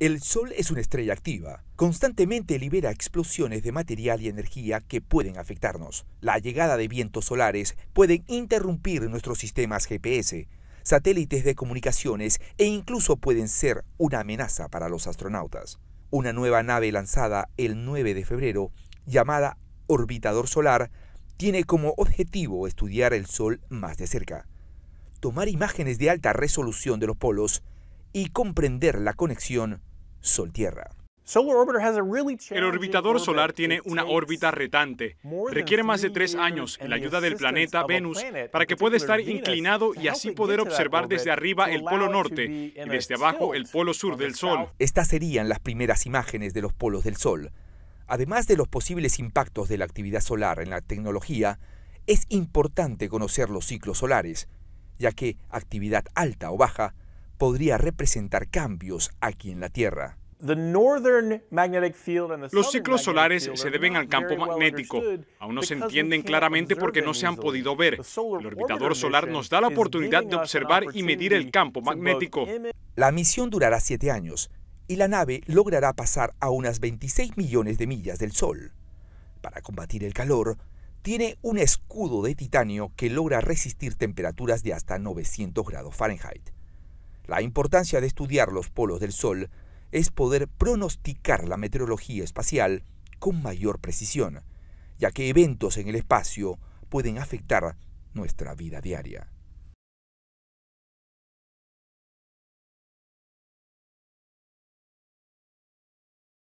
El Sol es una estrella activa. Constantemente libera explosiones de material y energía que pueden afectarnos. La llegada de vientos solares pueden interrumpir nuestros sistemas GPS, satélites de comunicaciones e incluso pueden ser una amenaza para los astronautas. Una nueva nave lanzada el 9 de febrero, llamada Orbitador Solar, tiene como objetivo estudiar el Sol más de cerca, tomar imágenes de alta resolución de los polos y comprender la conexión Sol-Tierra. El orbitador solar tiene una órbita retante. Requiere más de tres años en la ayuda del planeta Venus para que pueda estar inclinado y así poder observar desde arriba el polo norte y desde abajo el polo sur del Sol. Estas serían las primeras imágenes de los polos del Sol. Además de los posibles impactos de la actividad solar en la tecnología, es importante conocer los ciclos solares, ya que actividad alta o baja podría representar cambios aquí en la Tierra. Los ciclos solares se deben al campo magnético. Aún no se entienden claramente porque no se han podido ver. El orbitador solar nos da la oportunidad de observar y medir el campo magnético. La misión durará siete años y la nave logrará pasar a unas 26 millones de millas del Sol. Para combatir el calor, tiene un escudo de titanio que logra resistir temperaturas de hasta 900 grados Fahrenheit. La importancia de estudiar los polos del Sol es poder pronosticar la meteorología espacial con mayor precisión, ya que eventos en el espacio pueden afectar nuestra vida diaria.